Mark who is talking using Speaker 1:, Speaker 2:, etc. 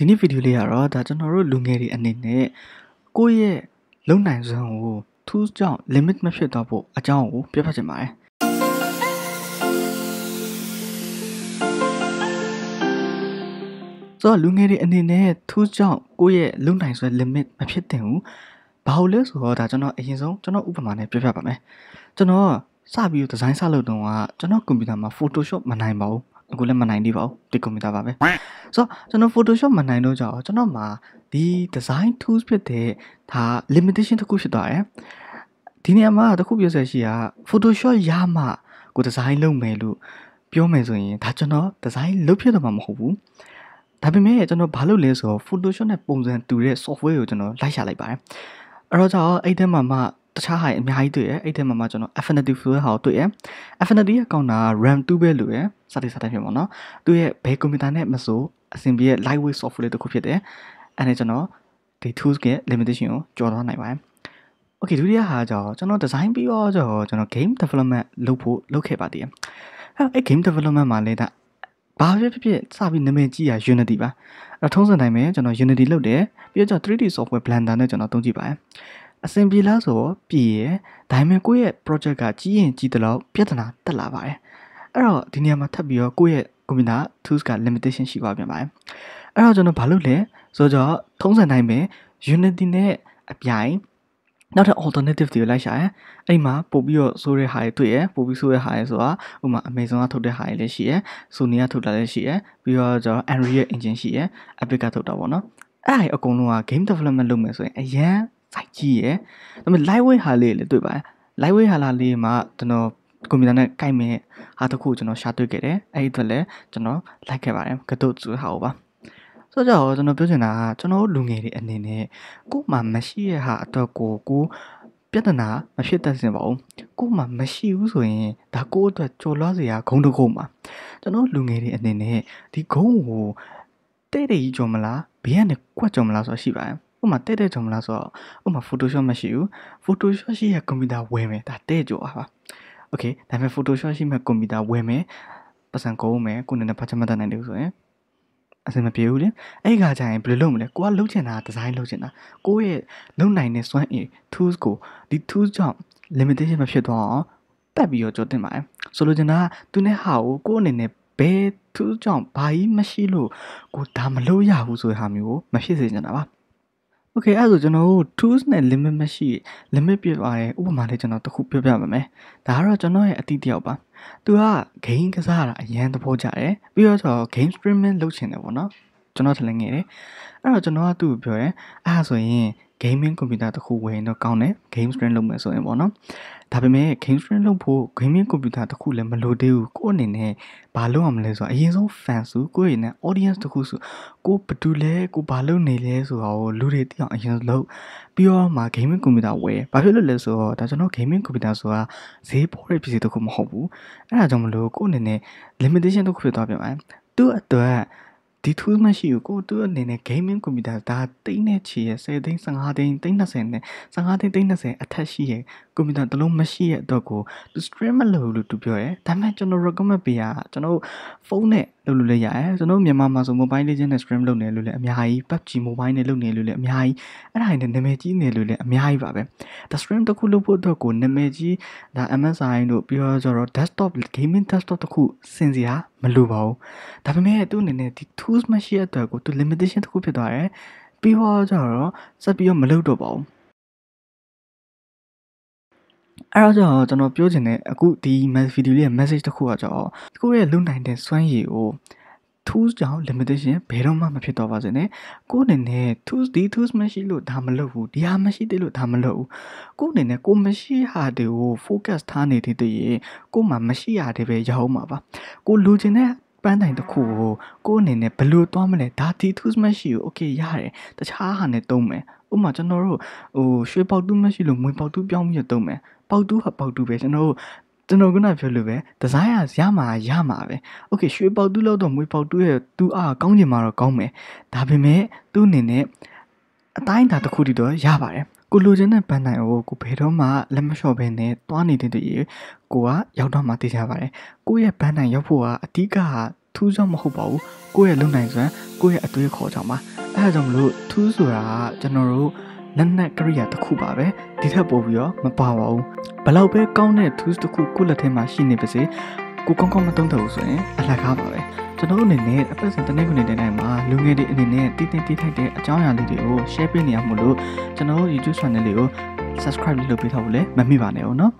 Speaker 1: ဒီနေ့ဗီဒီယိုလေးကတော့ဒါကျွန်တော်တို့လူငယ်တွေအနေနဲ့ကိုယ့်ရဲ့လုံနိုင်စွမ်းကိုသူ့ကြောင့် limit မဖြစ်တော့ဖို့အကြောင်းကိုပြဖတ်ချင်ပါတယ်ဆိုတော့လူငယ်တွေအနေနဲ့သူ့ကြောင့်ကိုယ့်ရဲ့လုံနိုင်စွမ်း limit မဖြစ်သင့်ဘူးဘာလို့လဲဆိုတော့ဒါကျွန်တော်အရင်ဆုံးကျွန်တော်ဥပမာနဲ့ပြပြပါမယ်ကျွန်တော်စပြီးတော့ဒီဇိုင်းစလုပ်တုန်းကကျွန်တော်ကွန်ပျူတာမှာ Photoshop မနိုင်ပါဘူးအခုလည်းမနိုင်သေးပါဘူးဒီကွန်ပျူတာပါပဲဆိုတော့ကျွန်တော် Photoshop မနိုင်တော့ကြအောင်ကျွန်တော်မှာဒီ design tools ဖြစ်တဲ့ဒါ limitation တစ်ခုဖြစ်သွားတယ်ဒီနေရာမှာတခုပြောဆက်ရှိတာ Photoshop ရမှကို design လုပ်မယ်လို့ပြောမယ်ဆိုရင်ဒါကျွန်တော် design လုပ်ဖြစ်တော့မှာမဟုတ်ဘူးဒါပေမဲ့ကျွန်တော်ဘာလုပ်လဲဆိုတော့ Photoshop နဲ့ပုံစံတူတဲ့ software ကိုကျွန်တော်လိုက်ရှာလိုက်ပါတယ်အဲ့တော့ကြောင့်အဲ့ဒီမှာမှတခြားဟာအများကြီးတွေ့ရအဲ့ထဲမှာမှကျွန်တော် affinity ဆိုတဲ့ဟာကိုတွေ့ရ affinity ရဲ့ကောင်းတာ RAM 2ပဲလို့ရစတဲ့စတဲ့ဖြစ်ပါတော့သူရဲ့ဘယ်ကွန်ပျူတာနဲ့မဆိုအဆင်ပြေတဲ့ lightweight software တစ်ခုဖြစ်တယ်အဲ့ဒါကျွန်တော်ဒီ tools ရဲ့ limitation ကိုကျော်သွားနိုင်ပါတယ် okay ဒုတိယဟာကျတော့ကျွန်တော် design ပြီးတော့ကျတော့ကျွန်တော် game development လုပ်ဖို့လုပ်ခဲ့ပါသေးတယ်အဲ့အဲ့ game development မှာလည်းဒါဘာဖြစ်ဖြစ်စပြီးနာမည်ကြီးရ Unity ပါအဲ့ထုံးစံတိုင်းပဲကျွန်တော် Unity လုပ်တယ်ပြီးတော့ကျွန်တော် 3D software Blender နဲ့ကျွန်တော်သုံးကြည့်ပါတယ်အဆင်ပြေလားဆိုတော့ပြည်ရယ်ဒါပေမဲ့ကိုယ့်ရဲ့ project ကကြီးရင်ကြီးတလို့ပြဿနာတက်လာပါတယ်အဲ့တော့ဒီနေရာမှာထပ်ပြီးတော့ကိုယ့်ရဲ့ computer tools က limitation ရှိပါပြန်ပါတယ်အဲ့တော့ကျွန်တော်ဘာလုပ်လဲဆိုတော့ထုံးစံတိုင်းပဲ Unity နဲ့အပြိုင်နောက်ထပ် alternative တွေကိုလိုက်ရှာရယ်အဲ့မှာပို့ပြီးတော့ဆိုးတဲ့ဟာတွေတွေ့ရယ်ပို့ပြီးဆိုးတဲ့ဟာတွေဆိုတာဥပမာ Amazon ကထုတ်တဲ့ဟာတွေလည်းရှိရယ် Sony ကထုတ်တာလည်းရှိရယ်ပြီးတော့ကျွန်တော် Unreal Engine ရှိရယ် Epic ကထုတ်တာပေါ့နော်အဲ့ဒါအကုန်လုံးက game development လုပ်မယ်ဆိုရင်အရန်စိုက်ကြီးရယ်ဒါပေမဲ့ lightweight ဟာလေးလည်းတွေ့ပါတယ် lightweight ဟာလာလေးမှာကျွန်တော်ကွန်ပျူတာနဲ့ကိုက်မဲ့ဟာတစ်ခုကျွန်တော်ရှာတွေ့ခဲ့တယ်အဲ့ဒီအတွက်လည်းကျွန်တော်လိုက်ခဲ့ပါတယ်ကတော့သူဟာပါဆိုတော့ကျွန်တော်ပြောချင်တာကကျွန်တော်လူငယ်တွေအနေနဲ့ကို့မှာမရှိရဟာအတွက်ကိုကိုပြဿနာမဖြစ်တတ်စင်ပါဘူးကို့မှာမရှိဘူးဆိုရင်ဒါကို့အတွက်ကြော်လွှားစရာဂုံးတစ်ခုမှာကျွန်တော်လူငယ်တွေအနေနဲ့ဒီဂုံးကိုတဲ့တဲ့ကြီးကြော်မလားဘေးကနေကွက်ကြော်မလားဆိုတာရှိပါတယ်ဥမာတဲ့တဲ့ကြောင့်မလားဆိုတော့ဥမာ Photoshop မရှိဘူး Photoshop ရှိရကွန်ပျူတာဝယ်မယ်ဒါတဲ့ကြော်ပါပါ Okay ဒါပေမဲ့ Photoshop ရှိမဲ့ကွန်ပျူတာဝယ်မယ်ပတ်စံကုန်မယ်ကိုယ်နဲ့ဖတ်ချက်မတတ်နိုင်ဘူးဆိုရင်အဆင်မပြေဘူးလေအဲ့ခါကျရင်ဘယ်လိုလုပ်မလဲကိုကလုပ်ချင်တာဒီဇိုင်းလုပ်ချင်တာကိုရဲ့လုပ်နိုင်တဲ့စွမ်းအင် tools ကိုဒီ tools ကြောင့် limitation မဖြစ်တော့အောင်ပတ်ပြီးတော့ကြိုတင်ပါတယ်ဆိုလိုချင်တာကသူနဲ့ဟာကိုကိုအနေနဲ့ဘယ် tools ကြောင့်ဘာကြီးမရှိလို့ကိုဒါမလုပ်ရဘူးဆိုတဲ့ဟာမျိုးကိုမဖြစ်စေချင်တာပါ Okay အဲ့ဆိုကျွန်တော်တို့ tools နဲ့ limit မရှိ limit ပြပါတယ်ဥပမာလေးကျွန်တော်တစ်ခုပြောပြပါမယ်ဒါကတော့ကျွန်တော်ရဲ့အတိတယောက်ပါသူက game ကစားတာအရန်သဘောကျတယ်ပြီးတော့ကျွန်တော် game streaming လုပ်ချင်တယ်ပေါ့နော်ကျွန်တော်ထလင်းငယ်တယ်အဲ့တော့ကျွန်တော်ကသူ့ကိုပြောတယ်အဲ့ဒါဆိုရင် gaming computer တစ်ခုဝယ်ရင်တော့ကောင်းတယ် game screen လုပ်မယ်ဆိုရင်ပေါ့နော်ဒါပေမဲ့ game screen လုပ်ဖို့ gaming computer တစ်ခုလည်းမလိုသေးဘူးကိုယ့်အနေနဲ့ဘာလုပ်ရမလဲဆိုတော့အရင်ဆုံး fan စုကိုယ့်အနေနဲ့ audience တစ်ခုစုကိုဘသူလဲကိုဘာလုပ်နေလဲဆိုတာကိုလူတွေသိအောင်အရင်လုပ်ပြီးတော့မှ gaming computer ဝယ်ဘာဖြစ်လို့လဲဆိုတော့ဒါကျွန်တော် gaming computer ဆိုတာဈေးပေါ်တဲ့ပစ္စည်းတစ်ခုမဟုတ်ဘူးအဲ့ဒါကြောင့်မလို့ကိုယ့်အနေနဲ့ limitation တစ်ခုဖြစ်သွားပြန်ပါတယ်သူ့အတွက်ဒီထူးမရှိဘူးကိုသူအနေနဲ့ gaming computer ဒါတိမ့်နဲ့ချီရ10သိန်း15သိန်းသိန်း20နဲ့15သိန်းသိန်း20အထက်ရှိရ computer တစ်လုံးမရှိရအတွက်ကိုသူ stream မလုပ်ဘူးလို့သူပြောရဲဒါပေမဲ့ကျွန်တော် recommend ပေးရကျွန်တော်ဖုန်းနဲ့လုပ်လို့လည်းရတယ်ကျွန်တော်မြန်မာမှာဆို Mobile Legends နဲ့ Scrim လုပ်နေလို့လည်းအများကြီး PUBG Mobile နဲ့လုပ်နေလို့လည်းအများကြီးအဲ့ဒါတွေနဲ့နာမည်ကြီးနေလို့လည်းအများကြီးပါပဲ။ The Scrim တစ်ခုလုပ်ဖို့အတွက်ကိုနာမည်ကြီးဒါ MSI တို့ပြီးတော့ဆိုတော့ desktop gaming desktop တစ်ခုစင်စရာမလိုပါဘူး။ဒါပေမဲ့သူ့အနေနဲ့ဒီ tools မရှိတဲ့အတွက်ကိုသူ limitation တစ်ခုဖြစ်သွားတယ်။ပြီးတော့ကျတော့စက်ပြီးတော့မလုပ်တော့ပါဘူးအဲ့တော့ကျွန်တော်ကျွန်တော်ပြောချင်တဲ့အခုဒီ video လေးရဲ့ message တစ်ခုကကျွန်တော်ကိုယ့်ရဲ့လုံနိုင်တဲ့စွမ်းရည်ကို tools ကြောင့် limitation ဘယ်တော့မှမဖြစ်တော့ပါစေနဲ့ကိုယ်အနေနဲ့ tools ဒီ tools မရှိလို့ဒါမလုပ်ဘူးဒီဟာမရှိသေးလို့ဒါမလုပ်ဘူးကိုယ်အနေနဲ့ကိုမရှိဟာတွေကို focus ထားနေသေးသေးရင်ကိုမှမရှိရတဲ့ပဲရအောင်ပါပါကိုလူချင်တဲ့ပန်းတိုင်တစ်ခုကိုကိုယ်အနေနဲ့ဘယ်လိုသွားမလဲဒါဒီ tools မရှိဘူး okay ရတယ်တခြားဟာနဲ့သုံးမယ်ဥပမာကျွန်တော်တို့ဟိုရွှေပေါက်တူးမရှိလို့ငွေပေါက်တူးပြောင်းပြီးတော့သုံးမယ်ပေါက်တူးဟာပေါက်တူးပဲကျွန်တော်တို့ကျွန်တော်ကနပြောလို့ပဲဒီဇိုင်းကရမှာရမှာပဲโอเคရွှေပေါက်တူးလောက်တော့မွေးပေါက်တူးရဲ့သူအားကောင်းကျင်မှာတော့ကောင်းမယ်ဒါပေမဲ့သူ့အနေနဲ့အတိုင်းဒါတစ်ခုတည်းတော့ရပါတယ်ကိုလိုချင်တဲ့ပန်းတိုင်ကိုကိုဘယ်တော့မှလက်မလျှော့ဘဲနဲ့တွားနေတဲ့တည်းကိုကရောက်တော့မှသိကြပါတယ်ကိုရဲ့ပန်းတိုင်ရောက်ဖို့ကအဓိကထူးဆုံးမဟုတ်ပါဘူးကိုရဲ့လုံနိုင်စွမ်းကိုရဲ့အသွေးခေါ်ကြောင်ပါအဲဒါကြောင့်မလို့ထူးဆိုတာကျွန်တော်တို့လက်နက်ကိရိယာတစ်ခုပါပဲဒီထက်ပိုပြီးတော့မပါပါဘူးဘလောက်ပဲကောင်းတဲ့ tools တစ်ခုကိုယ့်လက်ထဲမှာရှိနေပါစေကိုကောင်းကောင်းမသုံးတော့ဘူးဆိုရင်အလကားပါပဲကျွန်တော်အနေနဲ့အပတ်စဉ်တနေ့ကနေတိုင်းတိုင်းမှာလူငယ်တွေအနေနဲ့တည်တင်တည်ထိုက်တဲ့အကြောင်းအရာလေးတွေကို share ပေးနေရမှုလို့ကျွန်တော် YouTube channel လေးကို subscribe လုပ်ပေးထားဖို့လည်းမမေ့ပါနဲ့ဘူးเนาะ